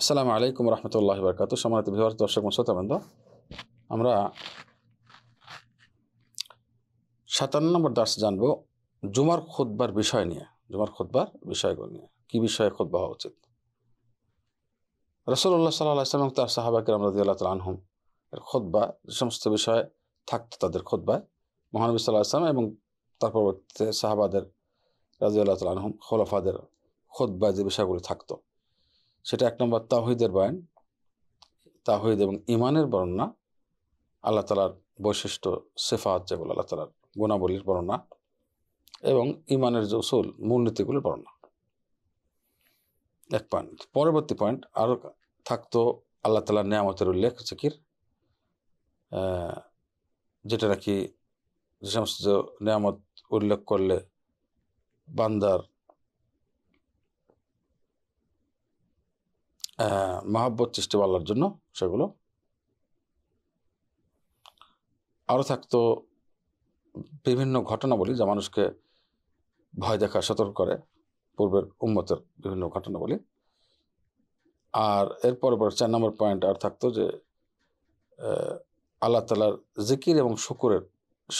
আসসালামু আলাইকুম রহমতুল্লাহ বরকাত সম্মানিত বিহার দর্শক শ্রোতাবৃন্দ আমরা সাতান্ন নম্বর দাস জানব জুমার খুদ্বার বিষয় নিয়ে জুমার খুদ্বার বিষয়গুলো নিয়ে কি বিষয়ে খুদ্ হওয়া উচিত রসুল্লাহ সাল্লাহ ইসলাম তার সাহাবাকের আমরা দিয়াল আনহুম এর খোদ্বা যে সমস্ত বিষয় থাকতো তাদের খোদ্বায় মহানবী সাল্লাহ ইসলাম এবং তার পরবর্তীতে সাহাবাদের রাজিউল্লাহ আনহুম খোলাফাদের খোদ্বায় যে বিষয়গুলি থাকতো সেটা এক নম্বর তাহিদের বায়ন তাহিদ এবং ইমানের বর্ণনা আল্লাহ তালার বৈশিষ্ট্য সেফাত যেগুলো আল্লাহ তালার গুণাবলীর বর্ণনা এবং ইমানের যে উসুল মূলনীতিগুলির বর্ণনা এক পয়েন্ট পরবর্তী পয়েন্ট আরও থাকতো আল্লাহ তালার নিয়ামতের উল্লেখ জিকির যেটা নাকি যে সমস্ত নিয়ামত উল্লেখ করলে বান্দার মহাব্বত সৃষ্টি আল্লাহর জন্য সেগুলো আরও থাকতো বিভিন্ন ঘটনাবলী যা মানুষকে ভয় দেখা সতর্ক করে পূর্বের উন্মতের বিভিন্ন ঘটনাবলী আর এরপর পর চার নম্বর পয়েন্ট আর থাকতো যে আল্লাহ তালার জিকির এবং শুকুরের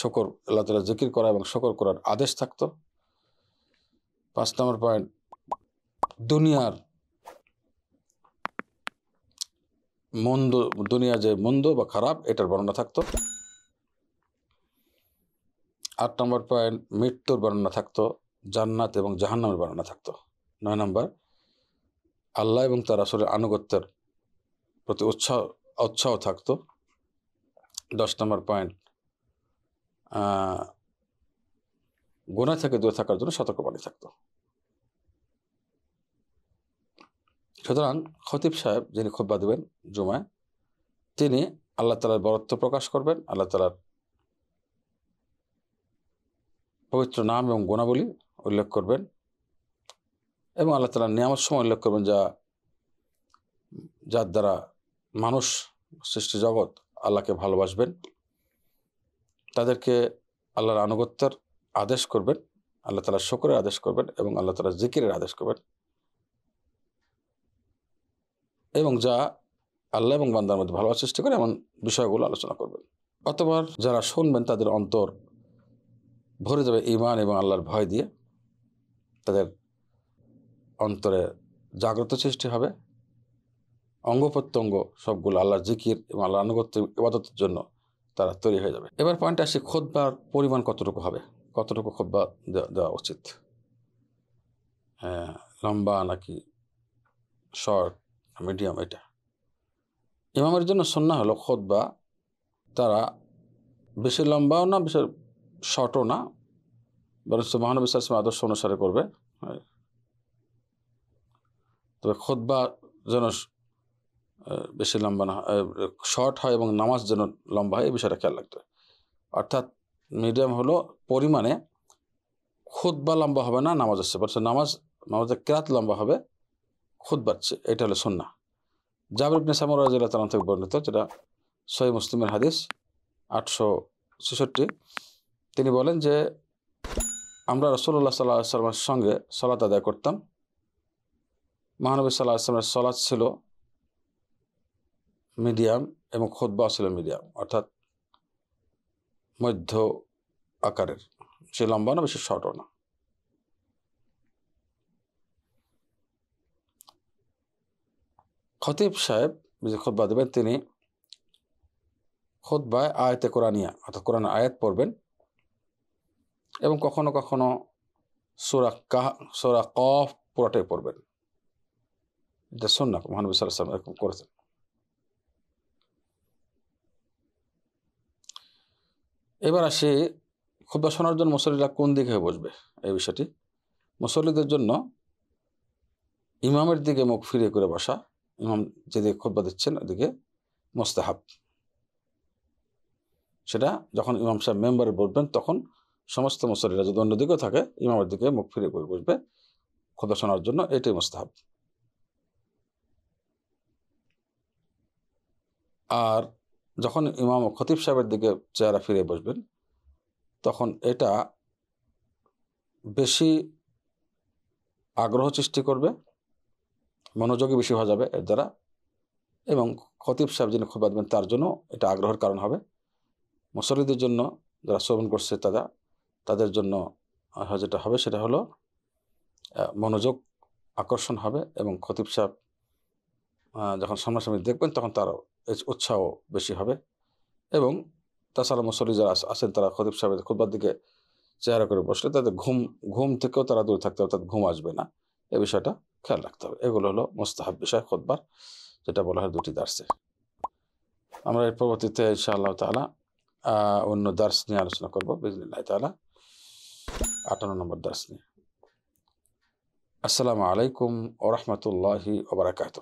শকর আল্লাহ তালা জিকির করা এবং শকর করার আদেশ থাকতো পাঁচ নম্বর পয়েন্ট দুনিয়ার মন্দ দুনিয়া যে মন্দ বা খারাপ এটার বর্ণনা থাকতো আট নম্বর পয়েন্ট মৃত্যুর বর্ণনা থাকতো জান্নাত এবং জাহান্নামের বর্ণনা থাকতো নয় নম্বর আল্লাহ এবং তার আসলে আনুগত্যের প্রতি উৎসাহ উৎসাহ থাকতো দশ নম্বর পয়েন্ট গোনা থেকে দূরে থাকার জন্য সতর্কবাণী থাকতো সুতরাং খতিব সাহেব যিনি খোদ্া দেবেন জুমায় তিনি আল্লাহ তালার বরত্ব প্রকাশ করবেন আল্লাহ তালার পবিত্র নাম এবং গুণাবলী উল্লেখ করবেন এবং আল্লাহ তালার নিয়ামত সময় উল্লেখ করবেন যা যার দ্বারা মানুষ সৃষ্টি জগৎ আল্লাহকে ভালোবাসবেন তাদেরকে আল্লাহর আনুগত্যের আদেশ করবেন আল্লাহ তালা শকরের আদেশ করবেন এবং আল্লাহ তালার জিকিরের আদেশ করবেন এবং যা আল্লাহ এবং বান্দার মধ্যে ভালোবাসা সৃষ্টি করে এমন বিষয়গুলো আলোচনা করবেন অথবা যারা শুনবেন তাদের অন্তর ভরে যাবে ইমান এবং আল্লাহর ভয় দিয়ে তাদের অন্তরে জাগ্রত সৃষ্টি হবে অঙ্গ প্রত্যঙ্গ সবগুলো আল্লাহর জিকির এবং আল্লাহ আনুগত্য ইবাদতের জন্য তারা তৈরি হয়ে যাবে এবার পয়েন্ট আসি খোদবার পরিমাণ কতটুকু হবে কতটুকু খোদবা দেওয়া উচিত হ্যাঁ লম্বা নাকি শর্ট মিডিয়াম এটা ইমামের জন্য সন্না হলো খোদবা তারা বেশি লম্বাও না বেশি শর্টও না বরং মহানবী আদর্শ অনুসারে করবে তবে খোদবা যেন বেশি লম্বা না শর্ট হয় এবং নামাজ যেন লম্বা হয় এই বিষয়টা খেয়াল রাখতে হবে অর্থাৎ মিডিয়াম হলো পরিমাণে বা লম্বা হবে না নামাজ আসছে বলছে নামাজ নামাজের ক্রাত লম্বা হবে খুদ বাড়ছে এটা হলো সন্না জাবর ইবনে সামর রাজিল্লাহ তালাম থেকে বর্ণিত যেটা সৈয় মুসলিমের হাদিস আটশো ছেষট্টি তিনি বলেন যে আমরা রসুল্লাহ সাল্লাহ সাল্লামের সঙ্গে সলাত আদায় করতাম মহানবী সাল্লাহ আসলামের সলাৎ ছিল মিডিয়াম এবং খোদবা ছিল মিডিয়াম অর্থাৎ মধ্য আকারের সে লম্বা না বেশি শর্টও না খতিব সাহেব যে খোদবা দেবেন তিনি খোদবায় আয়তে কোরআনিয়া অর্থাৎ কোরআন আয়াত পড়বেন এবং কখনো কখনো সোরা কাহ সোরা কফ পুরাটাই পড়বেন এটা না মহানবী সাল্লাম এরকম করেছেন এবার আসি খুব শোনার জন্য মুসল্লিরা কোন দিকে বসবে এই বিষয়টি মুসল্লিদের জন্য ইমামের দিকে মুখ ফিরে করে বসা ইমাম যেদিকে খোদ্া দিচ্ছেন ওদিকে মোস্তাহাব সেটা যখন ইমাম সাহেব মেম্বারে বসবেন তখন সমস্ত মুসল্লিরা যদি অন্যদিকেও থাকে ইমামের দিকে মুখ ফিরে করে বসবে খোদা শোনার জন্য এটাই মোস্তাহাব আর যখন ইমাম খতিব সাহেবের দিকে চেহারা ফিরে বসবেন তখন এটা বেশি আগ্রহ সৃষ্টি করবে মনোযোগী বেশি হওয়া যাবে এর দ্বারা এবং খতিব সাহেব যিনি খুব দেবেন তার জন্য এটা আগ্রহের কারণ হবে মুসল্লিদের জন্য যারা শ্রবণ করছে তারা তাদের জন্য যেটা হবে সেটা হলো মনোযোগ আকর্ষণ হবে এবং খতিব সাহেব যখন সামনাসামনি দেখবেন তখন তার উৎসাহ বেশি হবে এবং তাছাড়া মুসল্লি যারা আছেন তারা খতিব সাহেবের খুববার দিকে চেহারা করে বসলে তাদের ঘুম ঘুম থেকেও তারা দূরে থাকতে অর্থাৎ ঘুম আসবে না এ বিষয়টা খেয়াল রাখতে হবে এগুলো হলো মোস্তাহাব বিষয় খোদবার যেটা বলা হয় দুটি দার্সে আমরা এর পরবর্তীতে ইনশাআল্লাহ তালা অন্য দার্স নিয়ে আলোচনা করবো বিজনিল্লাহ তালা আটান্ন নম্বর দার্স নিয়ে আসসালামু আলাইকুম ওরহমতুল্লাহি ওবরাকাতু